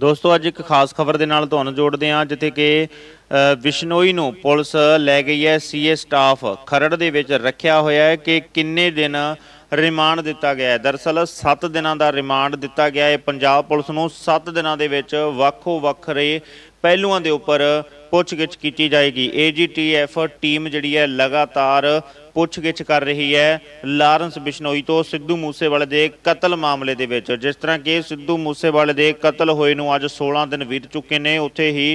ਦੋਸਤੋ ਅੱਜ ਇੱਕ ਖਾਸ ਖਬਰ ਦੇ ਨਾਲ ਤੁਹਾਨੂੰ ਜੋੜਦੇ ਹਾਂ ਜਿੱਥੇ ਕਿ ਵਿਸ਼ਨੋਈ ਨੂੰ ਪੁਲਿਸ ਲੈ ਗਈ ਹੈ ਸੀਏ ਸਟਾਫ ਖਰੜ ਦੇ ਵਿੱਚ ਰੱਖਿਆ ਹੋਇਆ ਹੈ ਕਿ ਕਿੰਨੇ ਦਿਨ ਰਿਮਾਂਡ ਦਿੱਤਾ ਗਿਆ ਹੈ ਦਰਸਲ 7 ਦਿਨਾਂ ਦਾ ਰਿਮਾਂਡ ਦਿੱਤਾ ਗਿਆ ਹੈ ਪੰਜਾਬ ਪੁਲਿਸ ਨੂੰ 7 ਦਿਨਾਂ ਦੇ ਵਿੱਚ ਵੱਖੋ ਵੱਖਰੇ ਪਹਿਲੂਆਂ ਦੇ ਉੱਪਰ ਪੁੱਛਗਿੱਛ ਕੀਤੀ ਜਾਏਗੀ ਏਜੀਟੀਐਫ ਟੀਮ ਜਿਹੜੀ ਹੈ ਲਗਾਤਾਰ ਪੁੱਛਗਿੱਛ ਕਰ ਰਹੀ ਹੈ ਲਾਰੈਂਸ ਬਿਸ਼ਨੋਈ ਤੋਂ ਸਿੱਧੂ ਮੂਸੇਵਾਲੇ ਦੇ ਕਤਲ ਮਾਮਲੇ ਦੇ ਵਿੱਚ ਜਿਸ ਤਰ੍ਹਾਂ ਕਿ ਸਿੱਧੂ ਮੂਸੇਵਾਲੇ ਦੇ ਕਤਲ ਹੋਏ ਨੂੰ ਅੱਜ 16 ਦਿਨ ਬੀਤ ਚੁੱਕੇ ਨੇ ਉੱਥੇ ਹੀ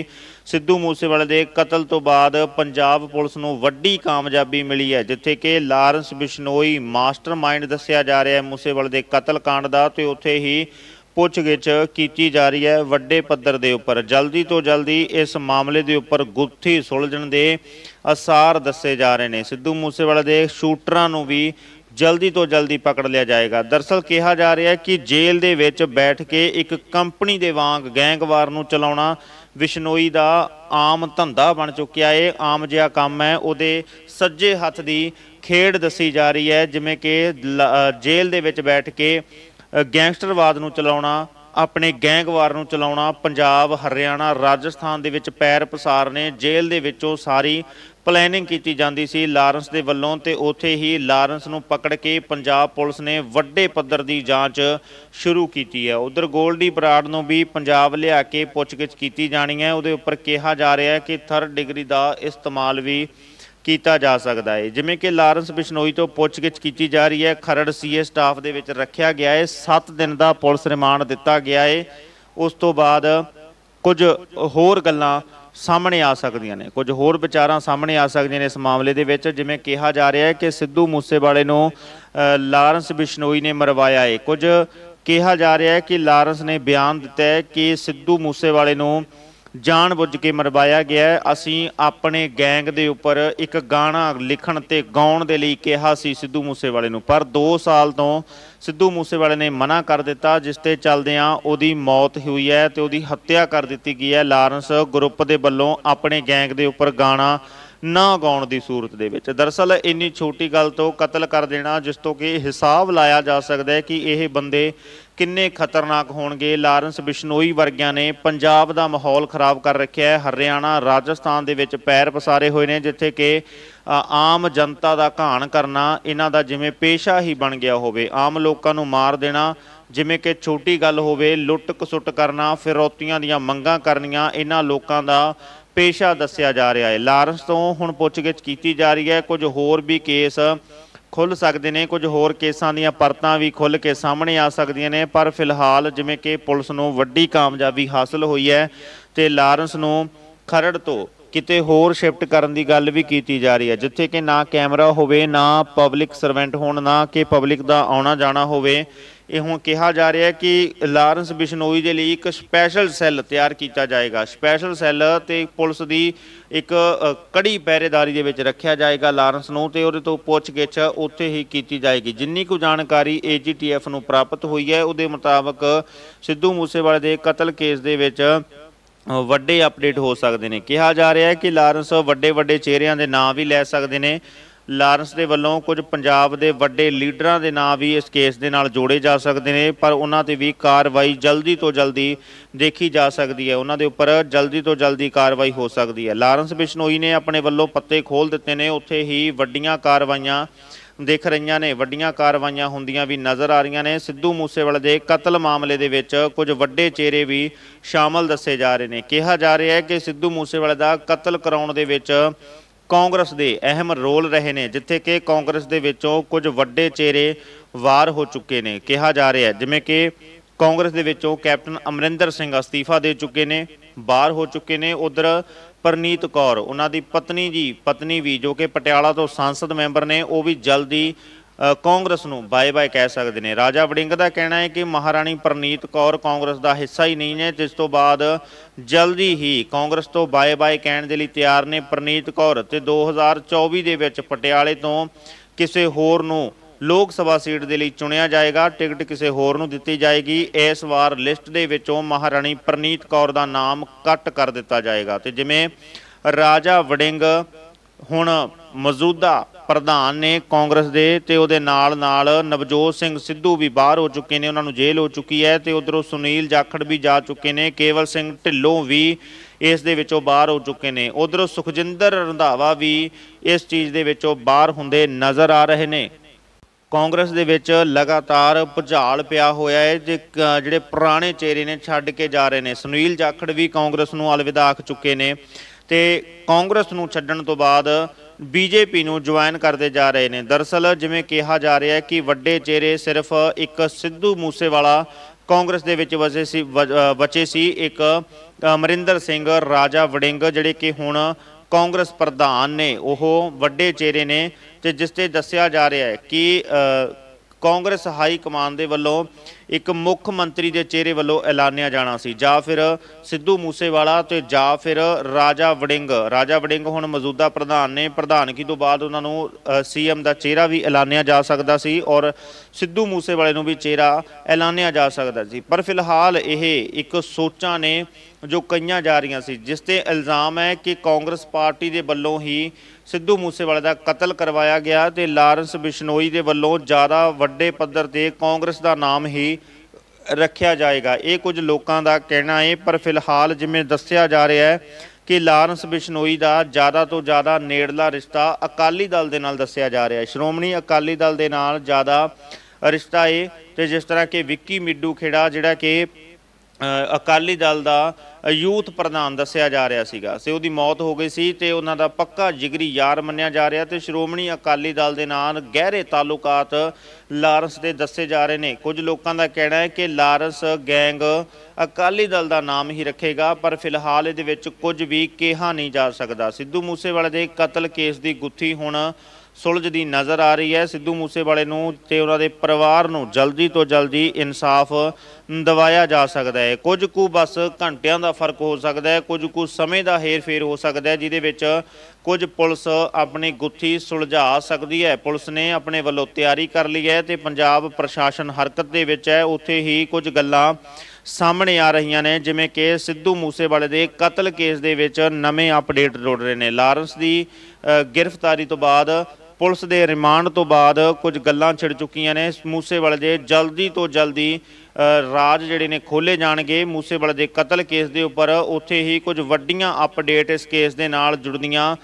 ਸਿੱਧੂ ਮੂਸੇਵਾਲੇ ਦੇ ਕਤਲ ਤੋਂ ਬਾਅਦ ਪੰਜਾਬ ਪੁਲਿਸ ਨੂੰ ਵੱਡੀ ਕਾਮਯਾਬੀ ਮਿਲੀ ਹੈ ਜਿੱਥੇ ਕਿ ਲਾਰੈਂਸ ਬਿਸ਼ਨੋਈ ਮਾਸਟਰਮਾਈਂਡ ਦੱਸਿਆ ਜਾ ਰਿਹਾ ਹੈ ਮੂਸੇਵਾਲੇ ਦੇ ਕਤਲ ਕਾਂਡ ਦਾ ਤੇ ਉੱਥੇ ਹੀ ਪੁੱਛਗਿੱਛ ਕੀਤੀ ਜਾ ਰਹੀ ਹੈ ਵੱਡੇ ਪੱਧਰ ਦੇ ਉੱਪਰ ਜਲਦੀ ਤੋਂ ਜਲਦੀ ਇਸ ਮਾਮਲੇ ਦੇ ਉੱਪਰ ਗੁੱਥੀ ਸੁਲਝਣ ਦੇ ਅਸਾਰ ਦੱਸੇ ਜਾ ਰਹੇ ਨੇ ਸਿੱਧੂ ਮੂਸੇਵਾਲਾ ਦੇ ਸ਼ੂਟਰਾਂ ਨੂੰ ਵੀ ਜਲਦੀ ਤੋਂ ਜਲਦੀ ਪਕੜ ਲਿਆ ਜਾਏਗਾ ਦਰਸਲ ਕਿਹਾ ਜਾ ਰਿਹਾ ਹੈ ਕਿ ਜੇਲ੍ਹ ਦੇ ਵਿੱਚ ਬੈਠ ਕੇ ਇੱਕ ਕੰਪਨੀ ਦੇ ਵਾਂਗ ਗੈਂਗਵਾਰ ਨੂੰ ਚਲਾਉਣਾ ਵਿਸ਼ਨੋਈ ਦਾ ਆਮ ਧੰਦਾ ਬਣ ਚੁੱਕਿਆ ਹੈ ਆਮ ਜਿਹਾ ਕੰਮ ਹੈ ਉਹਦੇ ਸੱਜੇ ਹੱਥ ਦੀ ਖੇਡ ਦੱਸੀ ਜਾ ਰਹੀ ਹੈ ਜਿਵੇਂ ਕਿ ਜੇਲ੍ਹ ਦੇ ਵਿੱਚ ਬੈਠ ਕੇ ਗੈਂਗਸਟਰਵਾਦ ਨੂੰ ਚਲਾਉਣਾ ਆਪਣੇ ਗੈਂਗਵਾਰ ਨੂੰ ਚਲਾਉਣਾ ਪੰਜਾਬ ਹਰਿਆਣਾ ਰਾਜਸਥਾਨ ਦੇ ਵਿੱਚ ਪੈਰ ਪਸਾਰ ਨੇ ਜੇਲ੍ਹ ਦੇ ਵਿੱਚੋਂ ਸਾਰੀ ਪਲੈਨਿੰਗ ਕੀਤੀ ਜਾਂਦੀ ਸੀ ਲਾਰੈਂਸ ਦੇ ਵੱਲੋਂ ਤੇ ਉੱਥੇ ਹੀ ਲਾਰੈਂਸ ਨੂੰ ਪਕੜ ਕੇ ਪੰਜਾਬ ਪੁਲਿਸ ਨੇ ਵੱਡੇ ਪੱਧਰ ਦੀ ਜਾਂਚ ਸ਼ੁਰੂ ਕੀਤੀ ਹੈ ਉਧਰ 골ਡੀ ਬਰਾੜ ਨੂੰ ਵੀ ਪੰਜਾਬ ਲਿਆ ਕੇ ਪੁੱਛਗਿੱਛ ਕੀਤੀ ਜਾਣੀ ਹੈ ਉਹਦੇ ਉੱਪਰ ਕਿਹਾ ਜਾ ਰਿਹਾ ਹੈ ਕਿ ਥਰਡ ਡਿਗਰੀ ਦਾ ਇਸਤੇਮਾਲ ਵੀ ਕੀਤਾ ਜਾ ਸਕਦਾ ਹੈ ਜਿਵੇਂ ਕਿ ਲਾਰੈਂਸ ਬਿਸ਼ਨੋਈ ਤੋਂ ਪੁੱਛਗਿੱਛ ਕੀਤੀ ਜਾ ਰਹੀ ਹੈ ਖਰੜ ਸੀਏ ਸਟਾਫ ਦੇ ਵਿੱਚ ਰੱਖਿਆ ਗਿਆ ਹੈ 7 ਦਿਨ ਦਾ ਪੁਲਿਸ ਰਿਮਾਂਡ ਦਿੱਤਾ ਗਿਆ ਹੈ ਉਸ ਤੋਂ ਬਾਅਦ ਕੁਝ ਹੋਰ ਗੱਲਾਂ ਸਾਹਮਣੇ ਆ ਸਕਦੀਆਂ ਨੇ ਕੁਝ ਹੋਰ ਵਿਚਾਰਾਂ ਸਾਹਮਣੇ ਆ ਸਕਦੀਆਂ ਨੇ ਇਸ ਮਾਮਲੇ ਦੇ ਵਿੱਚ ਜਿਵੇਂ ਕਿਹਾ ਜਾ ਰਿਹਾ ਹੈ ਕਿ ਸਿੱਧੂ ਮੂਸੇਵਾਲੇ ਨੂੰ ਲਾਰੈਂਸ ਬਿਸ਼ਨੋਈ ਨੇ ਮਰਵਾਇਆ ਹੈ ਕੁਝ ਕਿਹਾ ਜਾ ਰਿਹਾ ਹੈ ਕਿ ਲਾਰੈਂਸ ਨੇ ਬਿਆਨ ਦਿੱਤਾ ਹੈ ਕਿ ਸਿੱਧੂ ਮੂਸੇਵਾਲੇ ਨੂੰ ਬੁੱਝ ਕੇ ਮਰਵਾਇਆ ਗਿਆ ਅਸੀਂ ਆਪਣੇ ਗੈਂਗ ਦੇ ਉੱਪਰ ਇੱਕ ਗਾਣਾ ਲਿਖਣ ਤੇ ਗਾਉਣ ਦੇ ਲਈ ਕਿਹਾ ਸੀ ਸਿੱਧੂ ਮੂਸੇਵਾਲੇ ਨੂੰ ਪਰ 2 ਸਾਲ ਤੋਂ ਸਿੱਧੂ ਮੂਸੇਵਾਲੇ ਨੇ ਮਨਾ ਕਰ ਦਿੱਤਾ ਜਿਸ ਤੇ ਚੱਲਦਿਆਂ ਉਹਦੀ ਮੌਤ ਹੋਈ ਹੈ ਤੇ ਉਹਦੀ ਹੱਤਿਆ ਕਰ ਦਿੱਤੀ ਗਈ ਹੈ ਲਾਰੈਂਸ ਗਰੁੱਪ ਦੇ ਵੱਲੋਂ ਆਪਣੇ ਗੈਂਗ ਦੇ ਉੱਪਰ ਗਾਣਾ ਨਾ ਗਾਉਣ ਦੀ ਸੂਰਤ ਦੇ ਵਿੱਚ ਦਰਸਲ ਇੰਨੀ ਛੋਟੀ ਗੱਲ ਤੋਂ ਕਤਲ ਕਰ ਦੇਣਾ ਜਿਸ ਤੋਂ ਕਿ ਹਿਸਾਬ ਲਾਇਆ ਜਾ ਸਕਦਾ ਹੈ ਕਿ ਇਹ ਬੰਦੇ ਕਿੰਨੇ ਖਤਰਨਾਕ ਹੋਣਗੇ ਲਾਰੈਂਸ ਬਿਸ਼ਨੋਈ ਵਰਗਿਆਂ ਨੇ ਪੰਜਾਬ ਦਾ ਮਾਹੌਲ ਖਰਾਬ ਕਰ ਰੱਖਿਆ ਹੈ ਹਰਿਆਣਾ ਰਾਜਸਥਾਨ ਦੇ ਵਿੱਚ ਪੈਰ ਪਸਾਰੇ ਹੋਏ ਨੇ ਜਿੱਥੇ ਕਿ ਆਮ ਜਨਤਾ ਦਾ ਘਾਣ ਕਰਨਾ ਇਹਨਾਂ ਦਾ ਜਿਵੇਂ ਪੇਸ਼ਾ ਹੀ ਬਣ ਗਿਆ ਹੋਵੇ ਆਮ ਲੋਕਾਂ ਨੂੰ ਮਾਰ ਦੇਣਾ ਜਿਵੇਂ ਕਿ ਛੋਟੀ ਗੱਲ ਹੋਵੇ ਲੁੱਟ ਕਸੁੱਟ ਕਰਨਾ ਫਿਰੌਤੀਆਂ ਦੀਆਂ ਮੰਗਾਂ ਕਰਨੀਆਂ ਇਹਨਾਂ ਲੋਕਾਂ ਦਾ ਪੇਸ਼ਾ ਦੱਸਿਆ ਜਾ ਰਿਹਾ ਹੈ ਲਾਰੈਂਸ ਤੋਂ ਹੁਣ ਪੁੱਛਗਿੱਛ ਕੀਤੀ ਜਾ ਰਹੀ ਹੈ ਕੁਝ ਹੋਰ ਵੀ ਕੇਸ ਖੁੱਲ ਸਕਦੇ ਨੇ ਕੁਝ ਹੋਰ ਕੇਸਾਂ ਦੀਆਂ ਪਰਤਾਂ ਵੀ ਖੁੱਲ ਕੇ ਸਾਹਮਣੇ ਆ ਸਕਦੀਆਂ ਨੇ ਪਰ ਫਿਲਹਾਲ ਜਿਵੇਂ ਕਿ ਪੁਲਿਸ ਨੂੰ ਵੱਡੀ ਕਾਮਯਾਬੀ ਹਾਸਲ ਹੋਈ ਹੈ ਤੇ ਲਾਰੈਂਸ ਨੂੰ ਖਰੜ ਤੋਂ ਕਿਤੇ ਹੋਰ ਸ਼ਿਫਟ ਕਰਨ ਦੀ ਗੱਲ ਵੀ ਕੀਤੀ ਜਾ ਰਹੀ ਹੈ ਜਿੱਥੇ ਕਿ ਨਾ ਕੈਮਰਾ ਹੋਵੇ ਨਾ ਪਬਲਿਕ ਸਰਵੈਂਟ ਹੋਣ ਨਾ ਕਿ ਪਬਲਿਕ ਦਾ ਆਉਣਾ ਜਾਣਾ ਹੋਵੇ ਇਹ ਹੁਣ ਕਿਹਾ ਜਾ ਰਿਹਾ ਹੈ ਕਿ ਲਾਰੈਂਸ ਬਿਸ਼ਨੋਈ ਦੇ ਲਈ ਇੱਕ ਸਪੈਸ਼ਲ ਸੈੱਲ ਤਿਆਰ ਕੀਤਾ ਜਾਏਗਾ ਸਪੈਸ਼ਲ ਸੈੱਲ ਤੇ ਪੁਲਿਸ ਦੀ ਇੱਕ ਕੜੀ ਪਹਿਰੇਦਾਰੀ ਦੇ ਵਿੱਚ ਰੱਖਿਆ ਜਾਏਗਾ ਲਾਰੈਂਸ ਨੂੰ ਤੇ ਉਹਦੇ ਤੋਂ ਪੁੱਛਗਿੱਛ ਉੱਥੇ ਹੀ ਕੀਤੀ ਜਾਏਗੀ ਜਿੰਨੀ ਕੁ ਜਾਣਕਾਰੀ ਏਜੀਟੀਐਫ ਨੂੰ ਪ੍ਰਾਪਤ ਹੋਈ ਹੈ ਉਹਦੇ ਮੁਤਾਬਕ ਸਿੱਧੂ ਮੂਸੇਵਾਲੇ ਦੇ ਕਤਲ ਕੇਸ ਦੇ ਵਿੱਚ ਵੱਡੇ ਅਪਡੇਟ ਹੋ ਸਕਦੇ ਨੇ ਕਿਹਾ ਜਾ ਰਿਹਾ ਹੈ ਕਿ ਲਾਰੈਂਸ ਵੱਡੇ ਵੱਡੇ ਚਿਹਰਿਆਂ ਦੇ ਨਾਂ ਵੀ ਲੈ ਸਕਦੇ ਨੇ ਲਾਰੈਂਸ ਦੇ ਵੱਲੋਂ ਕੁਝ ਪੰਜਾਬ ਦੇ ਵੱਡੇ ਲੀਡਰਾਂ ਦੇ ਨਾਂ ਵੀ ਇਸ ਕੇਸ ਦੇ ਨਾਲ ਜੋੜੇ ਜਾ ਸਕਦੇ ਨੇ ਪਰ ਉਹਨਾਂ ਤੇ ਵੀ ਕਾਰਵਾਈ ਜਲਦੀ ਤੋਂ ਜਲਦੀ ਦੇਖੀ ਜਾ ਸਕਦੀ ਹੈ ਉਹਨਾਂ ਦੇ ਉੱਪਰ ਜਲਦੀ ਤੋਂ ਜਲਦੀ ਕਾਰਵਾਈ ਹੋ ਸਕਦੀ ਹੈ ਲਾਰੈਂਸ ਬਿਸ਼ਨੋਈ ਨੇ ਆਪਣੇ ਵੱਲੋਂ ਪੱਤੇ ਖੋਲ ਦਿੱਤੇ ਨੇ ਉੱਥੇ ਹੀ ਵੱਡੀਆਂ ਕਾਰਵਾਈਆਂ ਦਿਖ ਰਹੀਆਂ ਨੇ ਵੱਡੀਆਂ ਕਾਰਵਾਈਆਂ ਹੁੰਦੀਆਂ ਵੀ ਨਜ਼ਰ ਆ ਰਹੀਆਂ ਨੇ ਸਿੱਧੂ ਮੂਸੇਵਾਲੇ ਦੇ ਕਤਲ ਮਾਮਲੇ ਦੇ ਵਿੱਚ ਕੁਝ ਵੱਡੇ ਚਿਹਰੇ ਵੀ ਸ਼ਾਮਲ ਦੱਸੇ ਜਾ ਰਹੇ ਨੇ ਕਿਹਾ ਜਾ ਰਿਹਾ ਹੈ ਕਿ ਸਿੱਧੂ ਮੂਸੇਵਾਲੇ ਦਾ ਕਤਲ ਕਰਾਉਣ ਦੇ ਵਿੱਚ ਕਾਂਗਰਸ ਦੇ ਅਹਿਮ ਰੋਲ ਰਹੇ ਨੇ ਜਿੱਥੇ ਕਿ ਕਾਂਗਰਸ ਦੇ ਵਿੱਚੋਂ ਕੁਝ ਵੱਡੇ ਚਿਹਰੇ ਵਾਰ ਹੋ ਚੁੱਕੇ ਨੇ ਕਿਹਾ ਜਾ ਰਿਹਾ ਜਿਵੇਂ ਕਿ ਕਾਂਗਰਸ ਦੇ ਵਿੱਚੋਂ ਕੈਪਟਨ ਅਮਰਿੰਦਰ ਸਿੰਘ ਅਸਤੀਫਾ ਦੇ ਚੁੱਕੇ ਨੇ ਬਾਹਰ ਹੋ ਚੁੱਕੇ ਨੇ ਉਧਰ ਪਰਨੀਤ ਕੌਰ ਉਹਨਾਂ ਦੀ ਪਤਨੀ ਜੀ ਪਤਨੀ ਵੀ ਜੋ ਕਿ ਪਟਿਆਲਾ ਤੋਂ ਸੰਸਦ ਮੈਂਬਰ ਨੇ ਉਹ ਵੀ ਜਲਦੀ ਕਾਂਗਰਸ ਨੂੰ ਬਾਏ ਬਾਏ ਕਹਿ ਸਕਦੇ ਨੇ ਰਾਜਾ ਵੜਿੰਗ ਦਾ ਕਹਿਣਾ ਹੈ ਕਿ ਮਹਾਰਾਣੀ ਪਰਨੀਤ ਕੌਰ ਕਾਂਗਰਸ ਦਾ ਹਿੱਸਾ ਹੀ ਨਹੀਂ ਹੈ ਜਿਸ ਤੋਂ ਬਾਅਦ ਜਲਦੀ ਹੀ ਕਾਂਗਰਸ ਤੋਂ ਬਾਏ ਬਾਏ ਕਹਿਣ ਦੇ ਲਈ ਤਿਆਰ ਨੇ ਪਰਨੀਤ ਕੌਰ ਤੇ 2024 ਦੇ ਵਿੱਚ ਪਟਿਆਲੇ ਤੋਂ ਕਿਸੇ ਹੋਰ ਨੂੰ ਲੋਕ ਸਭਾ ਸੀਟ ਦੇ ਲਈ ਚੁਣਿਆ ਜਾਏਗਾ ਟਿਕਟ ਕਿਸੇ ਹੋਰ ਨੂੰ ਦਿੱਤੀ ਜਾਏਗੀ ਇਸ ਵਾਰ ਲਿਸਟ ਦੇ ਵਿੱਚੋਂ ਮਹਾਰਾਣੀ ਪ੍ਰਨੀਤ ਕੌਰ ਦਾ ਨਾਮ ਕੱਟ ਕਰ ਦਿੱਤਾ ਜਾਏਗਾ ਤੇ ਜਿਵੇਂ ਰਾਜਾ ਵੜਿੰਗ ਹੁਣ ਮੌਜੂਦਾ ਪ੍ਰਧਾਨ ਨੇ ਕਾਂਗਰਸ ਦੇ ਤੇ ਉਹਦੇ ਨਾਲ ਨਾਲ ਨਵਜੋਤ ਸਿੰਘ ਸਿੱਧੂ ਵੀ ਬਾਹਰ ਹੋ ਚੁੱਕੇ ਨੇ ਉਹਨਾਂ ਨੂੰ ਜੇਲ੍ਹ ਹੋ ਚੁੱਕੀ ਹੈ ਤੇ ਉਧਰੋਂ ਸੁਨੀਲ ਜਾਖੜ ਵੀ ਜਾ ਚੁੱਕੇ ਨੇ ਕੇਵਲ ਸਿੰਘ ਢਿੱਲੋਂ ਵੀ ਇਸ ਦੇ ਵਿੱਚੋਂ ਬਾਹਰ ਹੋ ਚੁੱਕੇ ਨੇ ਉਧਰੋਂ ਸੁਖਜਿੰਦਰ ਰੰਧਾਵਾ ਵੀ ਇਸ ਚੀਜ਼ ਦੇ ਵਿੱਚੋਂ ਬਾਹਰ ਹੁੰਦੇ ਨਜ਼ਰ ਆ ਰਹੇ ਨੇ ਕਾਂਗਰਸ ਦੇ ਵਿੱਚ ਲਗਾਤਾਰ ਭੁਚਾਲ ਪਿਆ ਹੋਇਆ ਹੈ ਜਿਹੜੇ ਪੁਰਾਣੇ ਚਿਹਰੇ ਨੇ ਛੱਡ ਕੇ ਜਾ ਰਹੇ ਨੇ ਸੁਨੀਲ ਜਾਖੜ ਵੀ ਕਾਂਗਰਸ ਨੂੰ ਅਲਵਿਦਾ ਆਖ ਚੁੱਕੇ ਨੇ ਤੇ ਕਾਂਗਰਸ ਨੂੰ ਛੱਡਣ ਤੋਂ ਬਾਅਦ ਬੀਜੇਪੀ ਨੂੰ ਜੁਆਇਨ ਕਰਦੇ ਜਾ ਰਹੇ ਨੇ ਦਰਸਲ ਜਿਵੇਂ ਕਿਹਾ ਜਾ ਰਿਹਾ ਹੈ ਕਿ ਵੱਡੇ ਚਿਹਰੇ ਸਿਰਫ ਇੱਕ ਸਿੱਧੂ ਮੂਸੇਵਾਲਾ ਕਾਂਗਰਸ ਦੇ ਵਿੱਚ ਵਸੇ ਸੀ ਬਚੇ ਸੀ ਇੱਕ ਅਮਰਿੰਦਰ ਸਿੰਘ ਰਾਜਾ ਵੜਿੰਗ ਜਿਹੜੇ ਕਿ ਹੁਣ ਕਾਂਗਰਸ ਪ੍ਰਧਾਨ ਨੇ ਉਹ ਵੱਡੇ ਚਿਹਰੇ ਨੇ ਤੇ ਜਿਸ ਤੇ ਦੱਸਿਆ ਜਾ ਰਿਹਾ ਹੈ ਕਿ ਕਾਂਗਰਸ ਹਾਈ ਕਮਾਨ ਦੇ ਵੱਲੋਂ ਇੱਕ ਮੁੱਖ ਮੰਤਰੀ ਦੇ ਚਿਹਰੇ ਵੱਲੋਂ ਐਲਾਨਿਆ ਜਾਣਾ ਸੀ ਜਾਂ ਫਿਰ ਸਿੱਧੂ ਮੂਸੇਵਾਲਾ ਤੇ ਜਾਂ ਫਿਰ ਰਾਜਾ ਵੜਿੰਗ ਰਾਜਾ ਵੜਿੰਗ ਹੁਣ ਮੌਜੂਦਾ ਪ੍ਰਧਾਨ ਨੇ ਪ੍ਰਧਾਨਗੀ ਤੋਂ ਬਾਅਦ ਉਹਨਾਂ ਨੂੰ ਸੀਐਮ ਦਾ ਚਿਹਰਾ ਵੀ ਐਲਾਨਿਆ ਜਾ ਸਕਦਾ ਸੀ ਔਰ ਸਿੱਧੂ ਮੂਸੇਵਾਲੇ ਨੂੰ ਵੀ ਚਿਹਰਾ ਐਲਾਨਿਆ ਜਾ ਸਕਦਾ ਸੀ ਪਰ ਫਿਲਹਾਲ ਇਹ ਇੱਕ ਸੋਚਾਂ ਨੇ ਜੋ ਕਈਆਂ ਜਾ ਰਹੀਆਂ ਸੀ ਜਿਸ ਤੇ ਇਲਜ਼ਾਮ ਹੈ ਕਿ ਕਾਂਗਰਸ ਪਾਰਟੀ ਦੇ ਵੱਲੋਂ ਹੀ ਸਿੱਧੂ ਮੂਸੇਵਾਲੇ ਦਾ ਕਤਲ ਕਰਵਾਇਆ ਗਿਆ ਤੇ ਲਾਰੈਂਸ ਬਿਸ਼ਨੋਈ ਦੇ ਵੱਲੋਂ ਜ਼ਿਆਦਾ ਵੱਡੇ ਪੱਧਰ ਤੇ ਕਾਂਗਰਸ ਦਾ ਨਾਮ ਹੀ ਰੱਖਿਆ ਜਾਏਗਾ ਇਹ ਕੁਝ ਲੋਕਾਂ ਦਾ ਕਹਿਣਾ ਹੈ ਪਰ ਫਿਲਹਾਲ ਜਿਵੇਂ ਦੱਸਿਆ ਜਾ ਰਿਹਾ ਹੈ ਕਿ ਲਾਰੈਂਸ ਬਿਸ਼ਨੋਈ ਦਾ ਜ਼ਿਆਦਾ ਤੋਂ ਜ਼ਿਆਦਾ ਨੇੜਲਾ ਰਿਸ਼ਤਾ ਅਕਾਲੀ ਦਲ ਦੇ ਨਾਲ ਦੱਸਿਆ ਜਾ ਰਿਹਾ ਹੈ ਸ਼੍ਰੋਮਣੀ ਅਕਾਲੀ ਦਲ ਦੇ ਨਾਲ ਜ਼ਿਆਦਾ ਰਿਸ਼ਤਾ ਹੈ ਤੇ ਜਿਸ ਤਰ੍ਹਾਂ ਕਿ ਵਿੱਕੀ ਮਿੱਡੂ ਖੇੜਾ ਜਿਹੜਾ ਕਿ ਅਕਾਲੀ ਦਲ ਦਾ ਯੂਥ ਪ੍ਰਧਾਨ ਦੱਸਿਆ ਜਾ ਰਿਹਾ ਸੀਗਾ ਸੇ ਉਹਦੀ ਮੌਤ ਹੋ ਗਈ ਸੀ ਤੇ ਉਹਨਾਂ ਦਾ ਪੱਕਾ ਜਿਗਰੀ ਯਾਰ ਮੰਨਿਆ ਜਾ ਰਿਹਾ ਤੇ ਸ਼੍ਰੋਮਣੀ ਅਕਾਲੀ ਦਲ ਦੇ ਨਾਲ ਗਹਿਰੇ ਤਾਲੁਕਾਤ ਲਾਰੈਂਸ ਦੇ ਦੱਸੇ ਜਾ ਰਹੇ ਨੇ ਕੁਝ ਲੋਕਾਂ ਦਾ ਕਹਿਣਾ ਹੈ ਕਿ ਲਾਰੈਂਸ ਗੈਂਗ ਅਕਾਲੀ ਦਲ ਦਾ ਨਾਮ ਹੀ ਰੱਖੇਗਾ ਪਰ ਫਿਲਹਾਲ ਇਹਦੇ ਵਿੱਚ ਕੁਝ ਵੀ ਕਿਹਾ ਨਹੀਂ ਜਾ ਸਕਦਾ ਸਿੱਧੂ ਮੂਸੇਵਾਲੇ ਦੇ ਕਤਲ ਕੇਸ ਦੀ ਗੁੱਥੀ ਹੁਣ ਸੁਲਝਦੀ ਨਜ਼ਰ ਆ ਰਹੀ ਹੈ ਸਿੱਧੂ ਮੂਸੇਵਾਲੇ ਨੂੰ ਤੇ ਉਹਨਾਂ ਦੇ ਪਰਿਵਾਰ ਨੂੰ ਜਲਦੀ ਤੋਂ ਜਲਦੀ ਇਨਸਾਫ ਦਿਵਾਇਆ ਜਾ ਸਕਦਾ ਹੈ ਕੁਝ ਕੁ ਬਸ ਘੰਟਿਆਂ ਦਾ ਫਰਕ ਹੋ ਸਕਦਾ ਹੈ ਕੁਝ ਕੁ ਸਮੇਂ ਦਾ ਹੇਰ-ਫੇਰ ਹੋ ਸਕਦਾ ਹੈ ਜਿਹਦੇ ਵਿੱਚ ਕੁਝ ਪੁਲਿਸ ਆਪਣੀ ਗੁੱਥੀ ਸੁਲਝਾ ਸਕਦੀ ਹੈ ਪੁਲਿਸ ਨੇ ਆਪਣੇ ਵੱਲੋਂ ਤਿਆਰੀ ਕਰ ਲਈ ਹੈ ਤੇ ਪੰਜਾਬ ਪ੍ਰਸ਼ਾਸਨ ਹਰਕਤ ਦੇ ਵਿੱਚ ਹੈ ਉੱਥੇ ਹੀ ਕੁਝ ਗੱਲਾਂ ਸਾਹਮਣੇ ਆ ਰਹੀਆਂ ਨੇ ਜਿਵੇਂ ਕਿ ਸਿੱਧੂ ਮੂਸੇਵਾਲੇ ਦੇ ਕਤਲ ਕੇਸ ਦੇ ਵਿੱਚ ਨਵੇਂ ਅਪਡੇਟ ਜੁੜ ਰਹੇ ਨੇ ਲਾਰੈਂਸ ਦੀ ਗ੍ਰਿਫਤਾਰੀ ਤੋਂ ਬਾਅਦ ਪੁਲਿਸ ਦੇ ਰਿਮਾਂਡ ਤੋਂ ਬਾਅਦ ਕੁਝ ਗੱਲਾਂ ਛਿੜ ਚੁੱਕੀਆਂ ਨੇ ਮੂਸੇਵਾਲੇ ਦੇ ਜਲਦੀ ਤੋਂ ਜਲਦੀ ਰਾਜ ਜਿਹੜੇ ਨੇ ਖੋਲੇ ਜਾਣਗੇ ਮੂਸੇਵਾਲੇ ਦੇ ਕਤਲ ਕੇਸ ਦੇ ਉੱਪਰ ਉੱਥੇ ਹੀ ਕੁਝ ਵੱਡੀਆਂ ਅਪਡੇਟ ਇਸ ਕੇਸ ਦੇ ਨਾਲ ਜੁੜਦੀਆਂ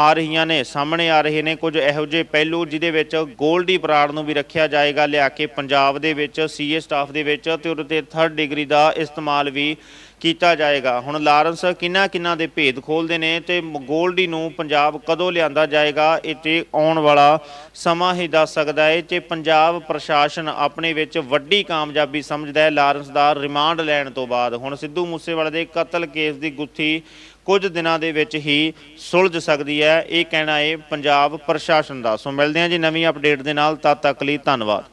ਆ ਰਹੀਆਂ ਨੇ ਸਾਹਮਣੇ ਆ ਰਹੇ ਨੇ ਕੁਝ ਇਹੋ ਜਿਹੇ ਪਹਿਲੂ ਜਿਦੇ ਵਿੱਚ 골ਡੀ ਬਰਾੜ ਨੂੰ ਵੀ ਰੱਖਿਆ ਜਾਏਗਾ ਲਿਆ ਕੇ ਪੰਜਾਬ ਦੇ ਵਿੱਚ ਸੀਏ ਸਟਾਫ ਦੇ ਵਿੱਚ ਤੇ ਉਹਦੇ 3 ਡਿਗਰੀ ਦਾ ਇਸਤੇਮਾਲ ਵੀ ਕੀਤਾ ਜਾਏਗਾ ਹੁਣ ਲਾਰੈਂਸ ਕਿੰਨਾ ਕਿੰਨਾ ਦੇ ਭੇਦ ਖੋਲਦੇ ਨੇ ਤੇ ਗੋਲਡੀ ਨੂੰ ਪੰਜਾਬ ਕਦੋਂ ਲਿਆਂਦਾ ਜਾਏਗਾ ਇਹ ਤੇ ਆਉਣ ਵਾਲਾ ਸਮਾਂ ਹੀ ਦੱਸ ਸਕਦਾ ਹੈ ਤੇ ਪੰਜਾਬ ਪ੍ਰਸ਼ਾਸਨ ਆਪਣੇ ਵਿੱਚ ਵੱਡੀ ਕਾਮਯਾਬੀ ਸਮਝਦਾ ਹੈ ਲਾਰੈਂਸ ਦਾ ਰਿਮਾਂਡ ਲੈਣ ਤੋਂ ਬਾਅਦ ਹੁਣ ਸਿੱਧੂ ਮੂਸੇਵਾਲੇ ਦੇ ਕਤਲ ਕੇਸ ਦੀ ਗੁੱਥੀ ਕੁਝ ਦਿਨਾਂ ਦੇ ਵਿੱਚ ਹੀ ਸੁਲਝ ਸਕਦੀ ਹੈ ਇਹ ਕਹਿਣਾ ਹੈ ਪੰਜਾਬ ਪ੍ਰਸ਼ਾਸਨ ਦਾ ਸੋ ਮਿਲਦੇ ਹਾਂ ਜੀ ਨਵੀਂ ਅਪਡੇਟ ਦੇ ਨਾਲ ਤਦ ਤੱਕ ਲਈ ਧੰਨਵਾਦ